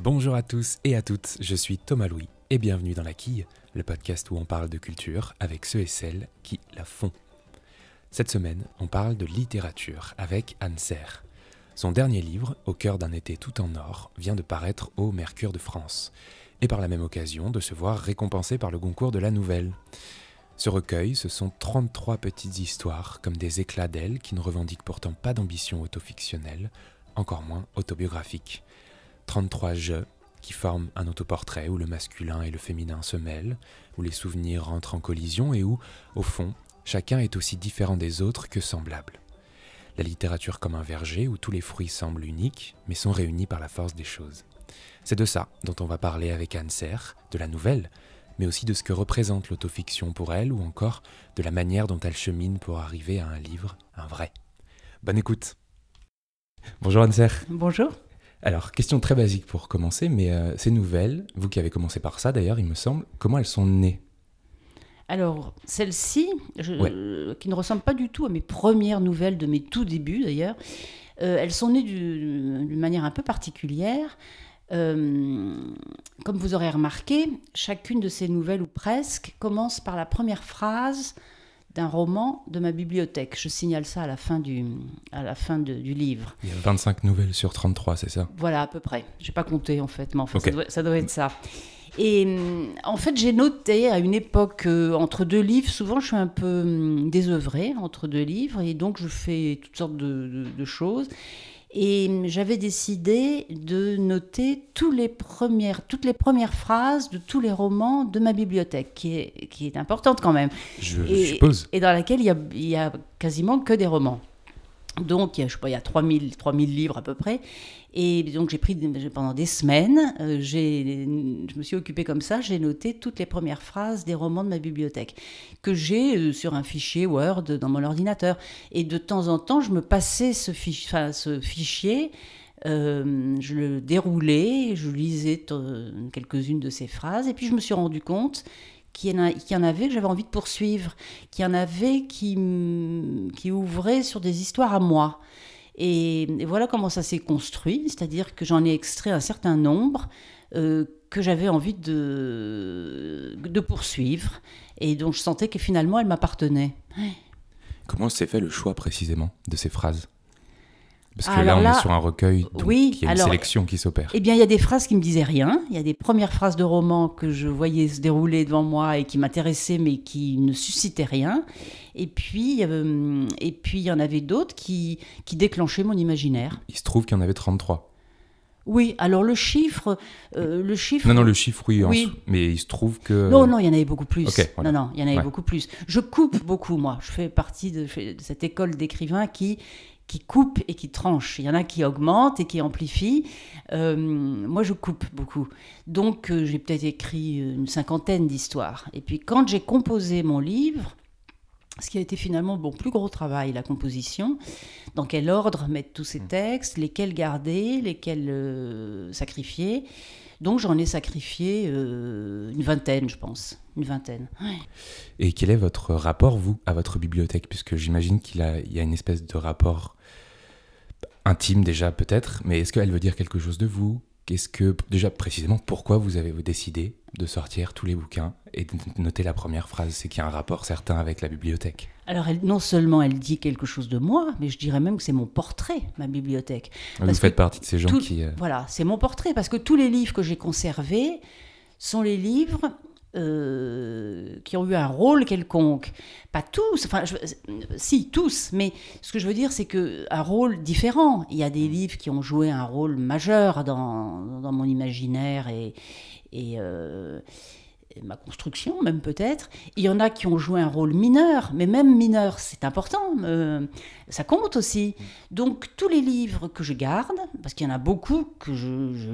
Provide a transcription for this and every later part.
Bonjour à tous et à toutes, je suis Thomas Louis et bienvenue dans La Quille, le podcast où on parle de culture avec ceux et celles qui la font. Cette semaine, on parle de littérature avec Anne Serre. Son dernier livre, Au cœur d'un été tout en or, vient de paraître au Mercure de France, et par la même occasion de se voir récompensé par le concours de la Nouvelle. Ce recueil, ce sont 33 petites histoires, comme des éclats d'ailes qui ne revendiquent pourtant pas d'ambition autofictionnelle, encore moins autobiographique. 33 jeux qui forment un autoportrait où le masculin et le féminin se mêlent, où les souvenirs rentrent en collision et où, au fond, chacun est aussi différent des autres que semblable. La littérature comme un verger où tous les fruits semblent uniques mais sont réunis par la force des choses. C'est de ça dont on va parler avec Anne de la nouvelle, mais aussi de ce que représente l'autofiction pour elle ou encore de la manière dont elle chemine pour arriver à un livre, un vrai. Bonne écoute Bonjour Anne Bonjour alors, question très basique pour commencer, mais euh, ces nouvelles, vous qui avez commencé par ça d'ailleurs, il me semble, comment elles sont nées alors, celles ci qui ne ressemblent pas du tout à mes premières nouvelles de mes tout débuts d'ailleurs, euh, elles sont nées d'une manière un peu particulière. Euh, comme vous aurez remarqué, chacune de ces nouvelles, ou presque, commence par la première phrase d'un roman de ma bibliothèque. Je signale ça à la fin du, à la fin du livre. Il y a 25 nouvelles sur 33, c'est ça Voilà, à peu près. Je n'ai pas compté en fait, mais en fait, ça, doit, être ça. Et en fait, j'ai noté à une époque, euh, entre deux livres, souvent je suis un peu hum, désœuvrée entre deux livres, et donc je fais toutes sortes de, de choses. Et j'avais décidé de noter les premières, toutes les premières phrases de tous les romans de ma bibliothèque, qui est, importante quand même. Je et, suppose. Et dans laquelle il y, y a quasiment que des romans. Donc, je sais il y a 3000, 3000 livres à peu près. Et donc, j'ai pris pendant des semaines, euh, je me suis occupée comme ça, j'ai noté toutes les premières phrases des romans de ma bibliothèque, que j'ai euh, sur un fichier Word dans mon ordinateur. Et de temps en temps, je me passais ce, fichier, ce fichier euh, je le déroulais, je lisais quelques-unes de ces phrases, et puis je me suis rendu compte qui en, avait que j'avais envie de poursuivre, qui en avait qui, qui ouvrait sur des histoires à moi. Et, voilà comment ça s'est construit, c'est-à-dire que j'en ai extrait un certain nombre euh, que j'avais envie de, de poursuivre et dont je sentais que finalement elles m'appartenaient. Comment s'est fait le choix précisément de ces phrases parce que là, on est sur un recueil, donc oui, il a une sélection qui s'opère. Eh bien, il y a des phrases qui me disaient rien. Il y a des premières phrases de romans que je voyais se dérouler devant moi et qui m'intéressaient, mais qui ne suscitaient rien. Et puis, euh, et puis il y en avait d'autres qui, qui déclenchaient mon imaginaire. Il se trouve qu'il y en avait 33. Oui, alors le chiffre, euh, le chiffre. Non, non, le chiffre, oui, mais il se trouve que. Non, non, il y en avait beaucoup plus. Non, non, il y en avait beaucoup plus. Je coupe beaucoup, moi. Je fais partie de cette école d'écrivains qui qui coupe et qui tranche. Il y en a qui augmentent et qui amplifient. Euh, moi, je coupe beaucoup. Donc, euh, j'ai peut-être écrit une cinquantaine d'histoires. Et puis, quand j'ai composé mon livre, ce qui a été finalement mon plus gros travail, la composition, dans quel ordre mettre tous ces hmm. textes, lesquels garder, lesquels euh, sacrifier. Donc, j'en ai sacrifié une vingtaine, je pense une vingtaine. Et quel est votre rapport, vous, à votre bibliothèque Puisque j'imagine qu'il y a une espèce de rapport intime déjà peut-être, mais est-ce qu'elle veut dire quelque chose de vous Qu'est-ce que déjà précisément pourquoi vous avez décidé de sortir tous les bouquins et de noter la première phrase, c'est qu'il y a un rapport certain avec la bibliothèque. Alors elle, non seulement elle dit quelque chose de moi, mais je dirais même que c'est mon portrait, ma bibliothèque. vous faites partie de ces gens qui... Euh, voilà, c'est mon portrait, parce que tous les livres que j'ai conservés sont les livres euh, qui ont eu un rôle quelconque. Pas tous, enfin, si, tous, mais ce que je veux dire, c'est qu'un rôle différent. Il y a des mm. livres qui ont joué un rôle majeur dans, mon imaginaire et, et, euh, ma construction, même peut-être. Il y en a qui ont joué un rôle mineur, mais même mineur, c'est important, euh, ça compte aussi. Donc tous les livres que je garde, parce qu'il y en a beaucoup que je,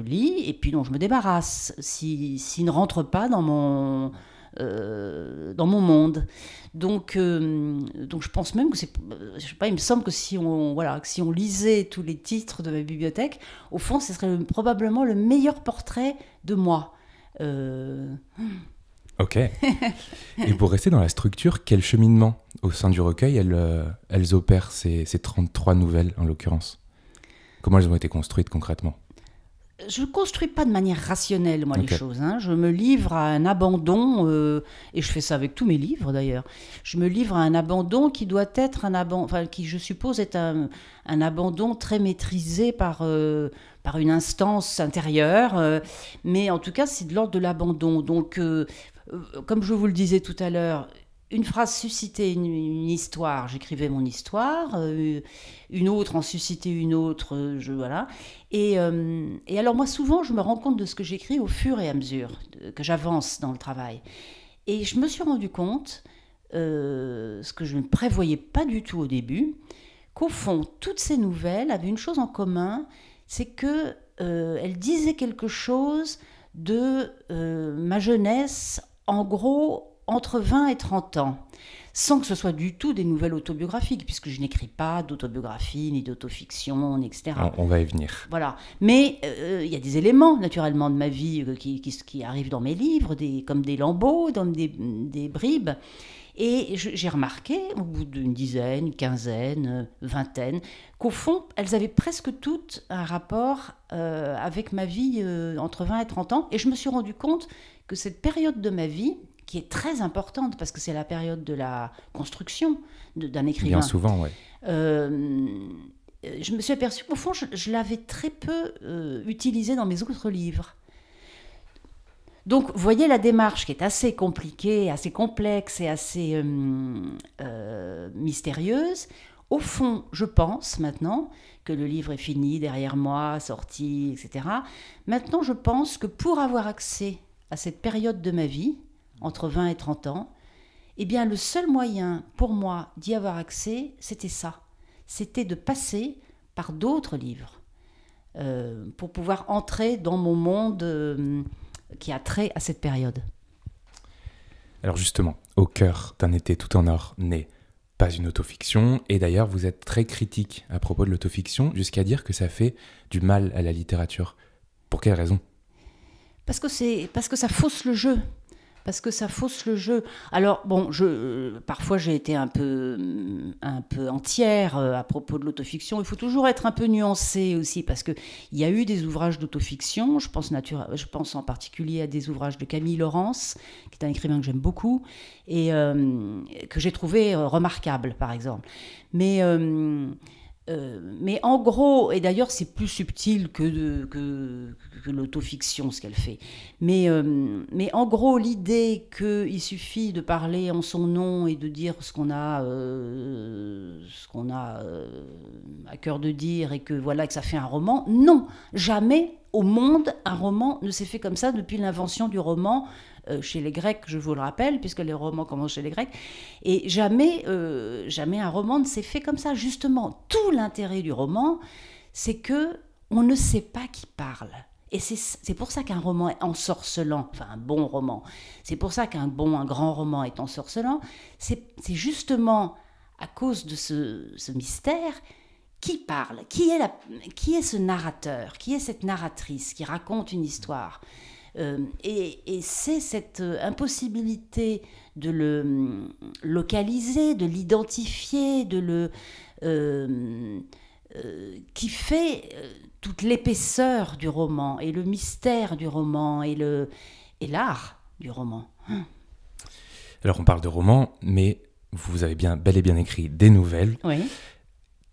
lis et puis dont je me débarrasse, s'ils si, ne rentrent pas dans mon, euh, dans mon monde. Donc, euh, donc je pense même que c'est, je sais pas, il me semble que si on, voilà, si on lisait tous les titres de ma bibliothèque, au fond, ce serait probablement le meilleur portrait de moi. Euh... Ok. Et pour rester dans la structure, quel cheminement au sein du recueil elles, euh, opèrent ces, 33 nouvelles en l'occurrence Comment elles ont été construites concrètement je ne construis pas de manière rationnelle, moi, les choses. Hein. Je me livre à un abandon, euh, et je fais ça avec tous mes livres d'ailleurs. Je me livre à un abandon qui doit être un abandon, enfin, qui je suppose est un, abandon très maîtrisé par, euh, par une instance intérieure. mais en tout cas, c'est de l'ordre de l'abandon. Donc, euh, comme je vous le disais tout à l'heure, une phrase suscitait une, histoire, j'écrivais mon histoire, euh, une autre en suscitait une autre, euh, voilà. Et, alors moi souvent je me rends compte de ce que j'écris au fur et à mesure que j'avance dans le travail. Et je me suis rendu compte, ce que je ne prévoyais pas du tout au début, qu'au fond toutes ces nouvelles avaient une chose en commun, c'est que elles disaient quelque chose de ma jeunesse en gros entre 20 et 30 ans, sans que ce soit du tout des nouvelles autobiographiques, puisque je n'écris pas d'autobiographie ni d'autofiction, etc. On, va y venir. Voilà. Mais euh, il y a des éléments, naturellement, de ma vie euh, qui, arrivent dans mes livres, comme des lambeaux, comme des, bribes. Et j'ai remarqué, au bout d'une dizaine, quinzaine, vingtaine, qu'au fond, elles avaient presque toutes un rapport euh, avec ma vie entre 20 et 30 ans. Et je me suis rendu compte que cette période de ma vie, qui est très importante parce que c'est la période de la construction d'un écrivain. souvent, euh, euh, je me suis aperçue qu'au fond, je, l'avais très peu utilisée euh, utilisé dans mes autres livres. Donc, voyez la démarche qui est assez compliquée, assez complexe et assez mystérieuse. Au fond, je pense maintenant que le livre est fini, derrière moi, sorti, etc. Maintenant, je pense que pour avoir accès à cette période de ma vie, entre 20 et 30 ans, eh bien le seul moyen pour moi d'y avoir accès, c'était ça. C'était de passer par d'autres livres euh, pour pouvoir entrer dans mon monde euh, qui a trait à cette période. Alors justement, au cœur d'un été tout en or n'est pas une autofiction, et d'ailleurs vous êtes très critique à propos de l'autofiction, jusqu'à dire que ça fait du mal à la littérature. Pour quelle raison parce que, c'est, parce que ça fausse le jeu parce que ça fausse le jeu. Alors bon, je parfois j'ai été un peu un peu entière euh, à propos de l'autofiction. Il faut toujours être un peu nuancé aussi parce que il y a eu des ouvrages d'autofiction. Je pense nature, je pense en particulier à des ouvrages de Camille Laurence, qui est un écrivain que j'aime beaucoup et euh, que j'ai trouvé euh, remarquable, par exemple. Mais euh, mais en gros, et d'ailleurs c'est plus subtil que, que, l'autofiction ce qu'elle fait, mais, euh, mais en gros l'idée qu'il suffit de parler en son nom et de dire ce qu'on a, euh, ce qu'on a à cœur de dire et que voilà que ça fait un roman, non, jamais au monde un roman ne s'est fait comme ça depuis l'invention du roman euh, chez les Grecs, je vous le rappelle, puisque les romans commencent chez les Grecs. Et jamais, euh, jamais un roman ne s'est fait comme ça. Justement, tout l'intérêt du roman, c'est que on ne sait pas qui parle. Et c'est pour ça qu'un roman est ensorcelant, enfin un bon roman, c'est pour ça qu'un bon, un grand roman est ensorcelant, c'est justement à cause de ce, ce mystère qui parle, qui est, la, qui est ce narrateur, qui est cette narratrice qui raconte une histoire. Euh, et, c'est cette euh, impossibilité de le mm, localiser, de l'identifier, de le euh, qui fait toute l'épaisseur du roman et le mystère du roman et le et l'art du roman. Alors on parle de roman, mais vous avez bien bel et bien écrit des nouvelles. Oui.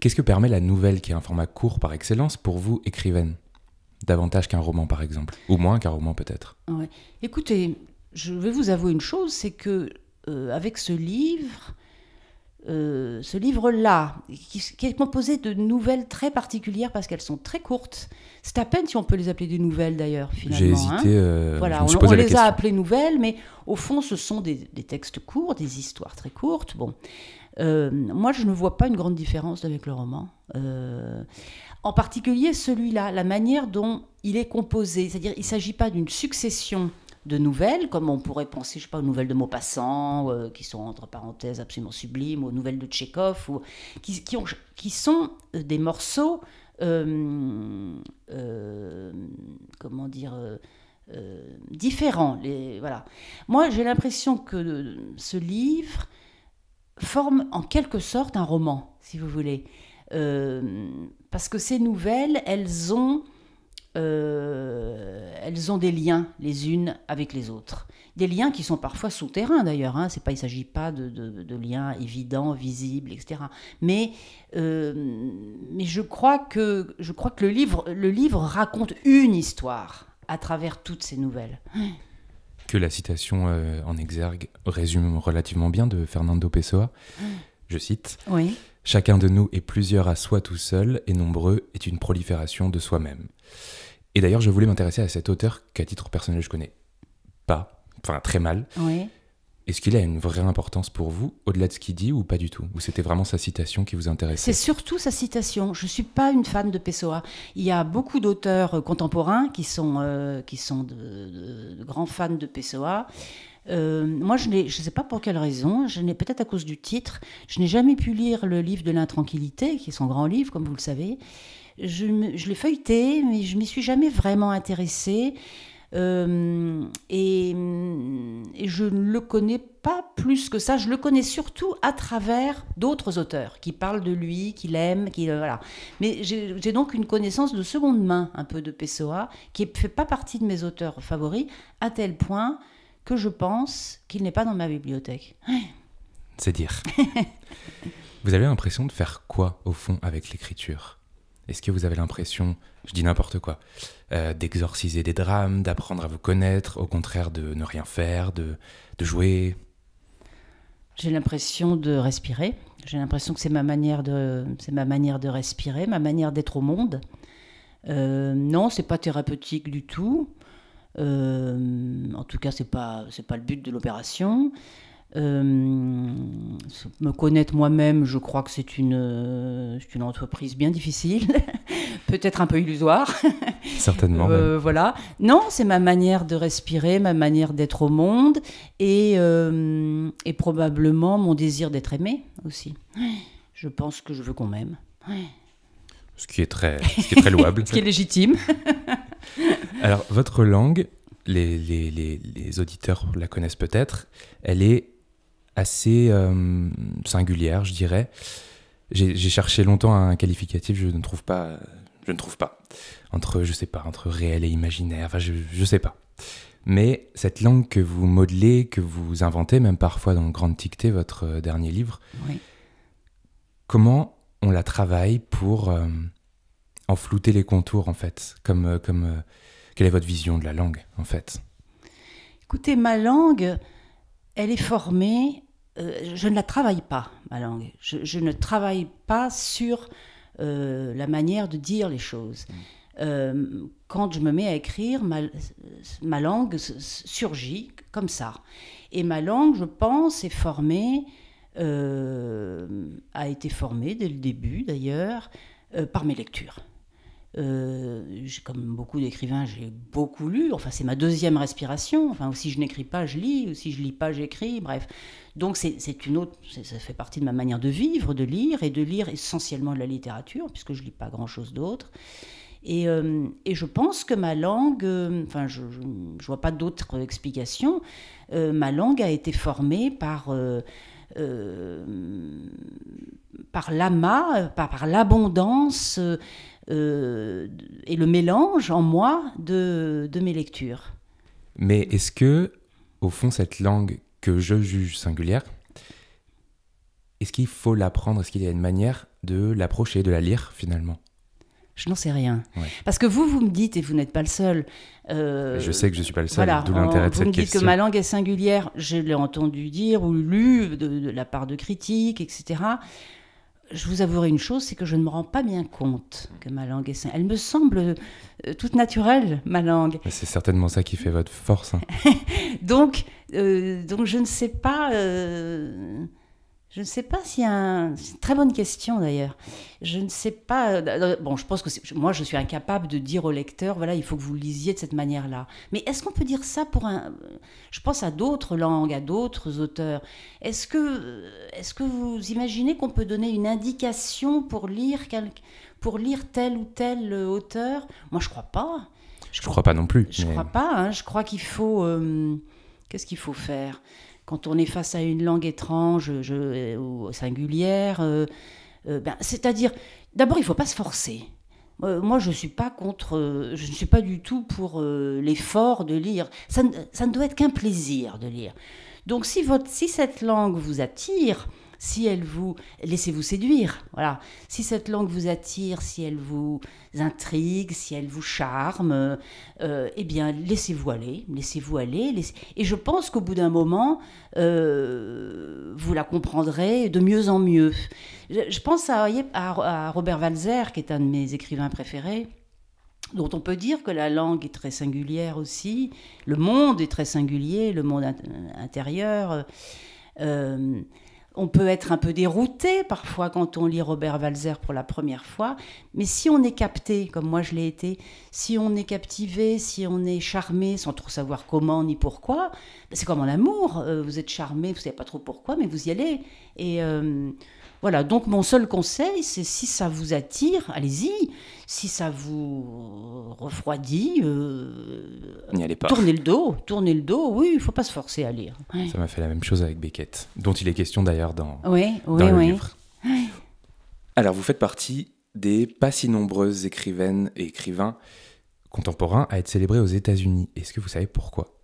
Qu'est-ce que permet la nouvelle, qui est un format court par excellence, pour vous, écrivaine Davantage qu'un roman, par exemple. Ou moins qu'un roman, peut-être. Écoutez, je vais vous avouer une chose, c'est que euh, avec ce livre, euh, ce livre-là, qui, est composé de nouvelles très particulières parce qu'elles sont très courtes. C'est à peine si on peut les appeler des nouvelles d'ailleurs, finalement. J'ai hein. hésité. Euh, voilà, on, les a appelées nouvelles, mais au fond, ce sont des, des, textes courts, des histoires très courtes. Bon, euh, moi, je ne vois pas une grande différence avec le roman. Euh, en particulier celui-là, la manière dont il est composé. C'est-à-dire, il ne s'agit pas d'une succession de nouvelles, comme on pourrait penser, je sais pas, aux nouvelles de Maupassant, euh, qui sont entre parenthèses absolument sublimes, aux nouvelles de Tchekhov, ou, qui, qui sont des morceaux, comment dire, différents. Les, voilà. Moi, j'ai l'impression que ce livre forme en quelque sorte un roman, si vous voulez. Euh, parce que ces nouvelles, elles ont, euh, elles ont des liens les unes avec les autres. Des liens qui sont parfois souterrains d'ailleurs, hein. pas, il ne s'agit pas de, liens évidents, visibles, etc. Mais, euh, mais je crois que, je crois que le, livre, le livre raconte une histoire à travers toutes ces nouvelles que la citation euh, en exergue résume relativement bien de Fernando Pessoa. Je cite Chacun de nous est plusieurs à soi tout seul et nombreux est une prolifération de soi-même. Et d'ailleurs, je voulais m'intéresser à cet auteur qu'à titre personnel je connais pas, enfin très mal. Oui. Est-ce qu'il a une vraie importance pour vous, au-delà de ce qu'il dit, ou pas du tout Ou c'était vraiment sa citation qui vous intéressait C'est surtout sa citation. Je ne suis pas une fan de Pessoa. Il y a beaucoup d'auteurs euh, contemporains qui sont, euh, qui sont de, grands fans de Pessoa. Euh, moi, je ne sais pas pour quelle raison, je n'ai peut-être à cause du titre, je n'ai jamais pu lire le livre de l'intranquillité, qui est son grand livre, comme vous le savez. Je, je l'ai feuilleté, mais je m'y suis jamais vraiment intéressée. Euh, et, je ne le connais pas plus que ça. Je le connais surtout à travers d'autres auteurs qui parlent de lui, qui l'aiment, qui euh, voilà. Mais j'ai donc une connaissance de seconde main un peu de Pessoa qui ne fait pas partie de mes auteurs favoris à tel point que je pense qu'il n'est pas dans ma bibliothèque. C'est dire. Vous avez l'impression de faire quoi au fond avec l'écriture est-ce que vous avez l'impression, je dis n'importe quoi, euh, d'exorciser des drames, d'apprendre à vous connaître, au contraire de ne rien faire, de, jouer J'ai l'impression de respirer. J'ai l'impression que c'est ma manière de, c'est ma manière de respirer, ma manière d'être au monde. Euh, non, c'est pas thérapeutique du tout. Euh, en tout cas, c'est pas, c'est pas le but de l'opération. Euh, me connaître moi-même, je crois que c'est une, euh, une entreprise bien difficile, peut-être un peu illusoire. Certainement. Euh, voilà. Non, c'est ma manière de respirer, ma manière d'être au monde et, probablement mon désir d'être aimé aussi. Je pense que je veux qu'on m'aime. Ce qui est très, ce qui est très louable. ce qui est légitime. Alors, votre langue, les, les, les, les auditeurs la connaissent peut-être, elle est assez euh, singulière, je dirais. J'ai cherché longtemps un qualificatif, je ne trouve pas. Je ne trouve pas. Entre, je sais pas, entre réel et imaginaire, enfin, je, ne sais pas. Mais cette langue que vous modelez, que vous inventez, même parfois dans Grande Tictée, votre euh, dernier livre, oui. comment on la travaille pour euh, en flouter les contours, en fait comme, comme, Quelle est votre vision de la langue, en fait Écoutez, ma langue, elle est formée, euh, je ne la travaille pas, ma langue. Je, ne travaille pas sur euh, la manière de dire les choses. Mm. Euh, quand je me mets à écrire, ma, ma, langue surgit comme ça. Et ma langue, je pense, est formée, a été formée dès le début d'ailleurs, par mes lectures. Euh, comme beaucoup d'écrivains, j'ai beaucoup lu. Enfin, c'est ma deuxième respiration. Enfin, aussi, si je n'écris pas, je lis. Ou si je lis pas, j'écris. Bref. Donc, c'est une autre. Ça fait partie de ma manière de vivre, de lire et de lire essentiellement de la littérature, puisque je lis pas grand chose d'autre. Et, euh, et, je pense que ma langue, euh, enfin, je ne vois pas d'autre explication. ma langue a été formée par par l'amas, euh, par, par l'abondance euh, euh, et le mélange en moi de, mes lectures. Mais est-ce que, au fond, cette langue que je juge singulière, est-ce qu'il faut l'apprendre Est-ce qu'il y a une manière de l'approcher, de la lire finalement je n'en sais rien. Parce que vous, vous me dites, et vous n'êtes pas le seul. je sais que je ne suis pas le seul, voilà, d'où l'intérêt de Vous me dites que ma langue est singulière, je l'ai entendu dire ou lu de la part de critiques, etc je vous avouerai une chose, c'est que je ne me rends pas bien compte que ma langue est saine. Elle me semble euh, toute naturelle, ma langue. C'est certainement ça qui fait votre force. Hein. donc, euh, donc, je ne sais pas. Euh, je ne sais pas si un... C'est une très bonne question d'ailleurs. Je ne sais pas. Euh, euh, bon, je pense que moi, je suis incapable de dire au lecteur, voilà, il faut que vous lisiez de cette manière-là. Mais est-ce qu'on peut dire ça pour un. Euh, je pense à d'autres langues, à d'autres auteurs. Est-ce que, est ce que vous imaginez qu'on peut donner une indication pour lire, pour lire tel ou tel auteur Moi, je ne crois pas. Je ne crois... pas non plus. Je ne crois pas. Hein. Je crois qu'il faut. Qu'est-ce qu'il faut faire quand on est face à une langue étrange euh, ou singulière. Euh, euh, ben, c'est-à-dire, d'abord, il ne faut pas se forcer. moi, je ne suis pas contre, je ne suis pas du tout pour l'effort de lire. Ça, ne doit être qu'un plaisir de lire. Donc, si cette langue vous attire, si elle vous... Laissez-vous séduire, voilà. Si cette langue vous attire, si elle vous intrigue, si elle vous charme, euh, eh bien, laissez-vous aller, laissez-vous aller. Et je pense qu'au bout d'un moment, euh, vous la comprendrez de mieux en mieux. Je, pense à, Robert Walzer, qui est un de mes écrivains préférés, dont on peut dire que la langue est très singulière aussi, le monde est très singulier, le monde intérieur. Euh, on peut être un peu dérouté parfois quand on lit Robert Walzer pour la première fois, mais si on est capté, comme moi je l'ai été, si on est captivé, si on est charmé sans trop savoir comment ni pourquoi, c'est comme en amour, euh, vous êtes charmé, vous ne savez pas trop pourquoi, mais vous y allez. Et euh, voilà, donc mon seul conseil, c'est si ça vous attire, allez-y. Si ça vous refroidit, euh, n'y allez pas. tournez le dos, tournez le dos, oui, il ne faut pas se forcer à lire. Ça m'a fait la même chose avec Beckett, dont il est question d'ailleurs dans, le livre. Alors, vous faites partie des pas si nombreuses écrivaines et écrivains contemporains à être célébrés aux États-Unis. Est-ce que vous savez pourquoi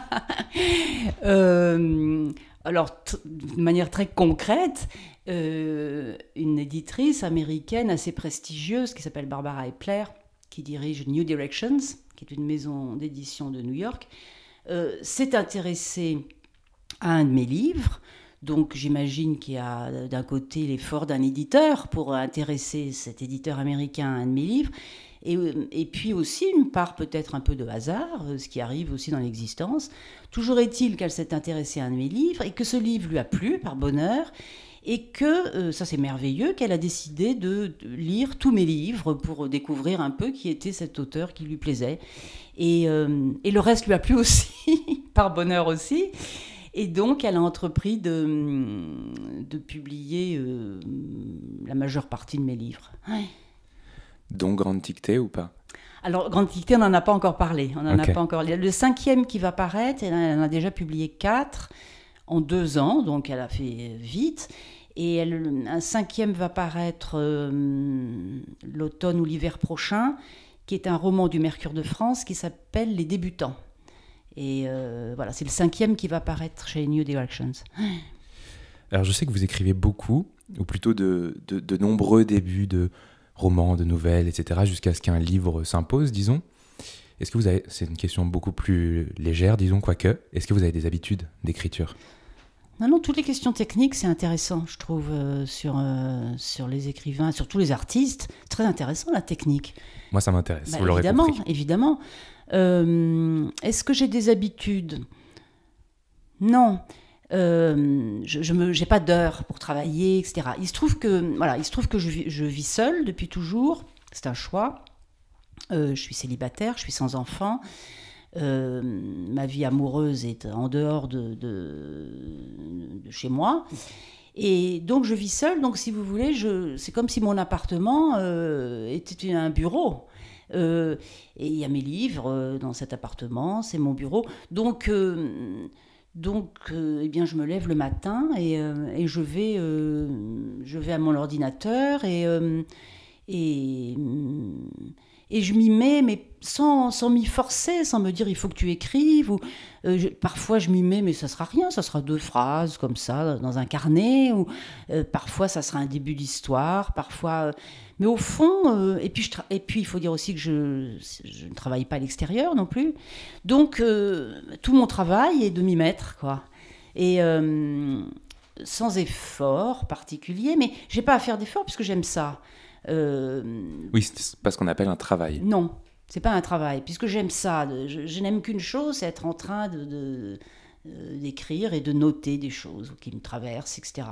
euh, alors, de manière très concrète, euh, une éditrice américaine assez prestigieuse qui s'appelle Barbara Epler, qui dirige New Directions, qui est une maison d'édition de New York, euh, s'est intéressée à un de mes livres. Donc j'imagine qu'il y a euh, d'un côté l'effort d'un éditeur pour intéresser cet éditeur américain à un de mes livres, et puis aussi une part peut-être un peu de hasard, ce qui arrive aussi dans l'existence. Toujours est-il qu'elle s'est intéressée à un de mes livres et que ce livre lui a plu par bonheur, et que, euh, ça c'est merveilleux, qu'elle a décidé de, lire tous mes livres pour découvrir un peu qui était cet auteur qui lui plaisait. Et, euh, le reste lui a plu aussi, par bonheur aussi. Et donc, elle a entrepris de, de publier euh, la majeure partie de mes livres. Donc, Dont Grande Tictée ou pas alors, Grande Tictée, on n'en a pas encore parlé. On en a pas encore... Le cinquième qui va paraître, elle en a déjà publié quatre en deux ans, donc elle a fait vite. Et elle, un cinquième va paraître euh, l'automne ou l'hiver prochain, qui est un roman du Mercure de France qui s'appelle Les débutants. Et euh, voilà, c'est le cinquième qui va paraître chez New Directions. Alors je sais que vous écrivez beaucoup, ou plutôt de, de nombreux débuts de romans, de nouvelles, etc., jusqu'à ce qu'un livre s'impose, disons. Est-ce que vous avez, c'est une question beaucoup plus légère, disons, quoique, est-ce que vous avez des habitudes d'écriture non, non, toutes les questions techniques, c'est intéressant, je trouve, euh, sur, euh, sur les écrivains, sur tous les artistes. Très intéressant, la technique. Moi, ça m'intéresse, bah, vous l'aurez Évidemment, compris. évidemment. Euh, Est-ce que j'ai des habitudes Non. Euh, je n'ai pas d'heure pour travailler, etc. Il se trouve que, voilà, il se trouve que je, je vis seule depuis toujours. C'est un choix. je suis célibataire, je suis sans enfant. Euh, ma vie amoureuse est en dehors de, de, chez moi. Et donc je vis seule, donc si vous voulez, c'est comme si mon appartement euh, était un bureau. Euh, et il y a mes livres dans cet appartement, c'est mon bureau. Donc, donc et eh bien, je me lève le matin et, et je, vais, je vais à mon ordinateur et... et et je m'y mets, mais sans, m'y forcer, sans me dire il faut que tu écrives. Ou, euh, parfois je m'y mets, mais ça sera rien, ça sera deux phrases comme ça dans un carnet. Ou euh, parfois ça sera un début d'histoire. Parfois, euh, mais au fond, et puis je et puis il faut dire aussi que je, je ne travaille pas à l'extérieur non plus. Donc tout mon travail est de m'y mettre quoi. Et sans effort particulier, mais j'ai pas à faire d'effort puisque j'aime ça. Euh, oui, c'est pas ce qu'on appelle un travail. Non, c'est pas un travail, puisque j'aime ça. Je, n'aime qu'une chose, c'est être en train de, euh, d'écrire et de noter des choses qui me traversent, etc.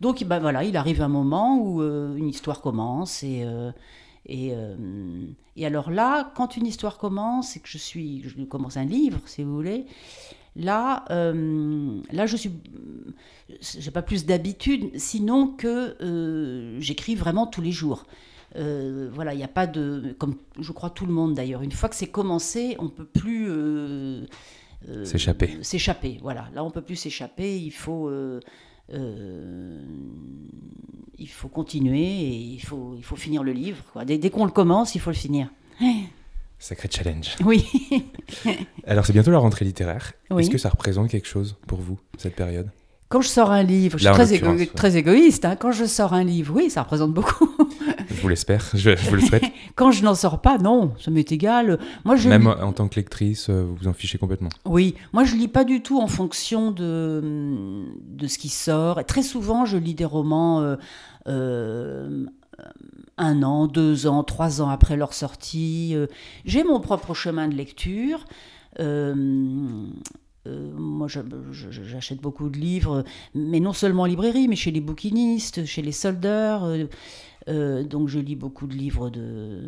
Donc ben voilà, il arrive un moment où euh, une histoire commence et, et, alors là, quand une histoire commence et que je suis, je commence un livre, si vous voulez, Là, euh, là, je suis, j'ai pas plus d'habitude, sinon que euh, j'écris vraiment tous les jours. Euh, voilà, il n'y a pas de, comme je crois tout le monde d'ailleurs. Une fois que c'est commencé, on peut plus s'échapper. S'échapper, voilà. Là, on peut plus s'échapper. Il faut il faut continuer et il faut, il faut finir le livre. dès qu'on le commence, il faut le finir. Sacré challenge. Oui. Alors, c'est bientôt la rentrée littéraire. Est-ce que ça représente quelque chose pour vous, cette période Quand je sors un livre, je suis très, égoïste, hein. quand je sors un livre, oui, ça représente beaucoup. je vous l'espère, je, vous le souhaite. quand je n'en sors pas, non, ça m'est égal. Moi, Même en tant que lectrice, euh, vous vous en fichez complètement Oui, moi je lis pas du tout en fonction de, de ce qui sort. très souvent, je lis des romans... Euh, euh, euh, un an, deux ans, trois ans après leur sortie. Euh, j'ai mon propre chemin de lecture. Euh, moi, j'achète beaucoup de livres, mais non seulement en librairie, mais chez les bouquinistes, chez les soldeurs. donc, je lis beaucoup de livres de...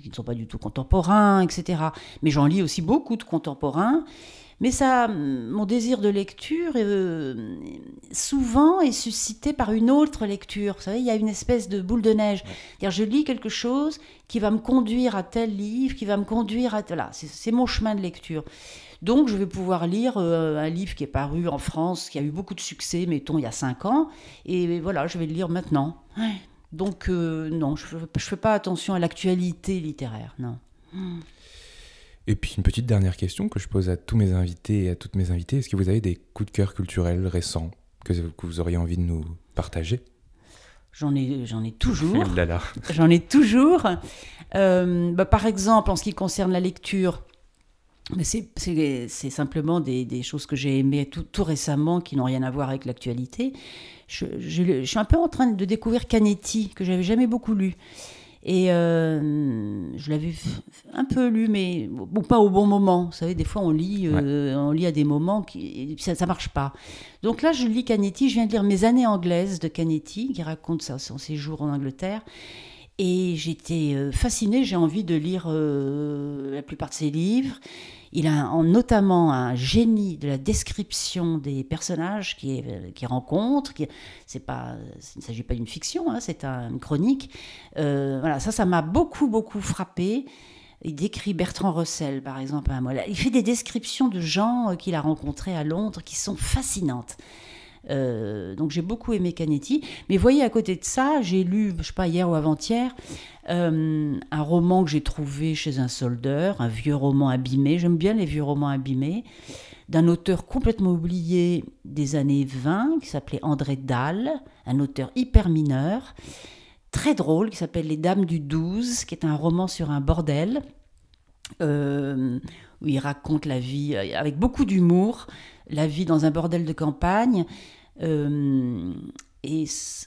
qui ne sont pas du tout contemporains, etc. Mais j'en lis aussi beaucoup de contemporains. Mais ça, mon désir de lecture, euh, souvent, est suscité par une autre lecture. Vous savez, il y a une espèce de boule de neige. dire Je lis quelque chose qui va me conduire à tel livre, qui va me conduire à... Voilà, c'est mon chemin de lecture. Donc, je vais pouvoir lire euh, un livre qui est paru en France, qui a eu beaucoup de succès, mettons, il y a cinq ans. Et voilà, je vais le lire maintenant. Donc, euh, non, je ne fais pas attention à l'actualité littéraire, non. Hmm. Et puis une petite dernière question que je pose à tous mes invités et à toutes mes invitées, est-ce que vous avez des coups de cœur culturels récents que, vous auriez envie de nous partager J'en ai, j'en ai toujours. Oh j'en ai toujours. Euh, bah, par exemple, en ce qui concerne la lecture, bah, c'est simplement des, choses que j'ai aimées tout, récemment qui n'ont rien à voir avec l'actualité. Je, suis un peu en train de découvrir Canetti, que j'avais jamais beaucoup lu. Et euh, je l'avais un peu lu, mais pas au bon moment. Vous savez, des fois, on lit, euh, on lit à des moments qui ça, marche pas. Donc là, je lis Canetti. Je viens de lire Mes années anglaises de Canetti, qui raconte son séjour en Angleterre. Et j'étais euh, fascinée, j'ai envie de lire euh, la plupart de ses livres. Il a notamment un génie de la description des personnages qu'il euh, rencontre. c'est pas, il ne s'agit pas d'une fiction, hein, c'est une chronique. ça, ça m'a beaucoup, beaucoup frappé. Il décrit Bertrand Russell, par exemple, Il fait des descriptions de gens qu'il a rencontrés à Londres qui sont fascinantes. Euh, donc j'ai beaucoup aimé Canetti. Mais voyez, à côté de ça, j'ai lu, je sais pas, hier ou avant-hier, euh, un roman que j'ai trouvé chez un soldeur, un vieux roman abîmé. J'aime bien les vieux romans abîmés, d'un auteur complètement oublié des années 20, qui s'appelait André Dalle, un auteur hyper mineur, très drôle, qui s'appelle Les Dames du 12, qui est un roman sur un bordel. Euh, où il raconte la vie avec beaucoup d'humour, la vie dans un bordel de campagne. Euh, et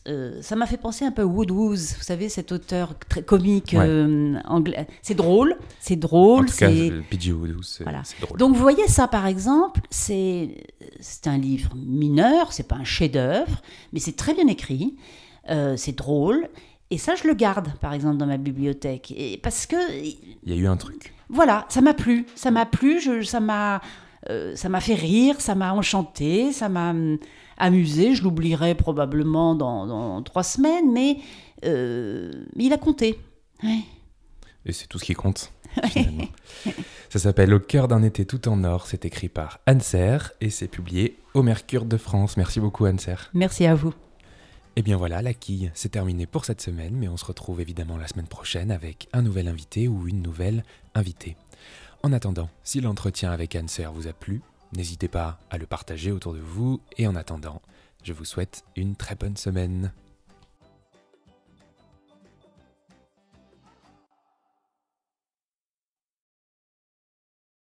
euh, ça m'a fait penser un peu à Woodwoos, vous savez, cet auteur très comique euh, anglais. C'est drôle, c'est drôle. En tout cas, c'est drôle. Donc vous voyez ça, par exemple, c'est un livre mineur, c'est pas un chef-d'œuvre, mais c'est très bien écrit, c'est drôle. Et ça, je le garde, par exemple, dans ma bibliothèque. Et parce que. Il y a eu un truc. Voilà, ça m'a plu. Ça m'a plu, je, ça m'a fait rire, ça m'a enchanté, ça m'a amusé. Je l'oublierai probablement dans, trois semaines, mais euh, il a compté. Et c'est tout ce qui compte. Ça s'appelle Au cœur d'un été tout en or. C'est écrit par Anser et c'est publié au Mercure de France. Merci beaucoup, Anser. Merci à vous. Et eh bien voilà, la quille, c'est terminé pour cette semaine, mais on se retrouve évidemment la semaine prochaine avec un nouvel invité ou une nouvelle invitée. En attendant, si l'entretien avec Anser vous a plu, N'hésitez pas à le partager autour de vous et en attendant, je vous souhaite une très bonne semaine.